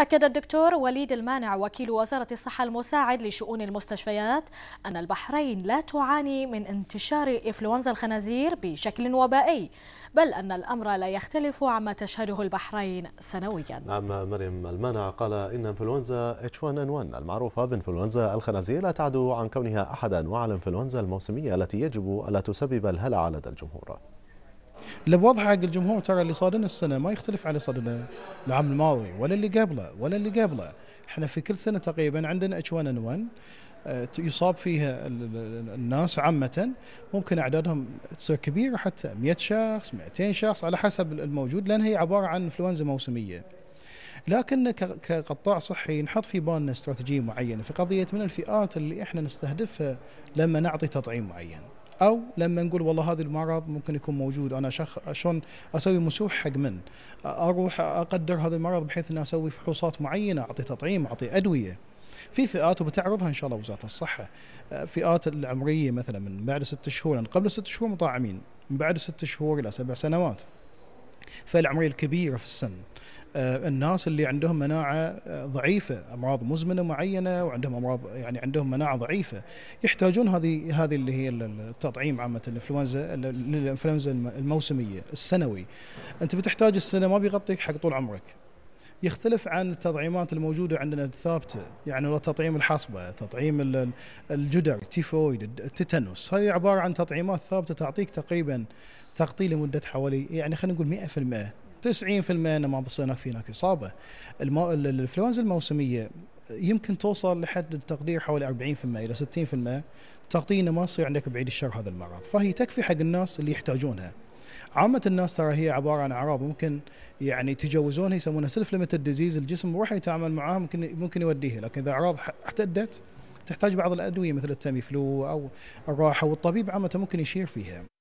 أكد الدكتور وليد المانع وكيل وزارة الصحة المساعد لشؤون المستشفيات أن البحرين لا تعاني من انتشار إفلونزا الخنازير بشكل وبائي بل أن الأمر لا يختلف عما تشهده البحرين سنويا نعم مريم المانع قال إن إنفلونزا H1N1 المعروفة بإنفلونزا الخنازير لا تعدو عن كونها أحد أنواع الإنفلونزا الموسمية التي يجب ألا تسبب الهلع لدى الجمهور اللي بوضحه حق الجمهور ترى اللي صار لنا السنه ما يختلف على صار لنا العام الماضي ولا اللي قبله ولا اللي قبله احنا في كل سنه تقريبا عندنا اتش 1 ان 1 يصاب فيها الناس عامة ممكن أعدادهم تصير كبيرة حتى 100 شخص 200 شخص على حسب الموجود لأن هي عبارة عن إنفلونزا موسمية لكن كقطاع صحي نحط في بالنا استراتيجية معينة في قضية من الفئات اللي إحنا نستهدفها لما نعطي تطعيم معين او لما نقول والله هذا المرض ممكن يكون موجود انا شخ شلون اسوي مسوح حق من اروح اقدر هذا المرض بحيث اني اسوي فحوصات معينه اعطي تطعيم اعطي ادويه في فئات وبتعرضها ان شاء الله وزاره الصحه فئات العمريه مثلا من بعد ست شهور يعني قبل ست شهور مطعمين من بعد ست شهور الى سبع سنوات فالعمريه الكبيره في السن آه، الناس اللي عندهم مناعه آه، ضعيفه امراض مزمنه معينه وعندهم امراض يعني عندهم مناعه ضعيفه يحتاجون هذه هذه اللي هي التطعيم عامه الانفلونزا الانفلونزا الموسميه السنوي انت بتحتاج السنه ما بيغطيك حق طول عمرك يختلف عن التطعيمات الموجوده عندنا الثابته يعني تطعيم الحصبه تطعيم الجدر التيفويد التيتانوس هذه عباره عن تطعيمات ثابته تعطيك تقريبا تغطي لمده حوالي يعني خلينا نقول 100% 90% انه ما بصير هناك اصابه الانفلونزا الموسميه يمكن توصل لحد التقدير حوالي 40% الى 60% تغطيه انه ما يصير عندك بعيد الشر هذا المرض فهي تكفي حق الناس اللي يحتاجونها عامة الناس ترى هي عبارة عن أعراض ممكن يعني يتجاوزونها يسمونها سيلف ليمتد ديزيز الجسم راح يتعامل معاها ممكن ممكن يوديها لكن إذا أعراض احتدت تحتاج بعض الأدوية مثل التاميفلو أو الراحة والطبيب عامة ممكن يشير فيها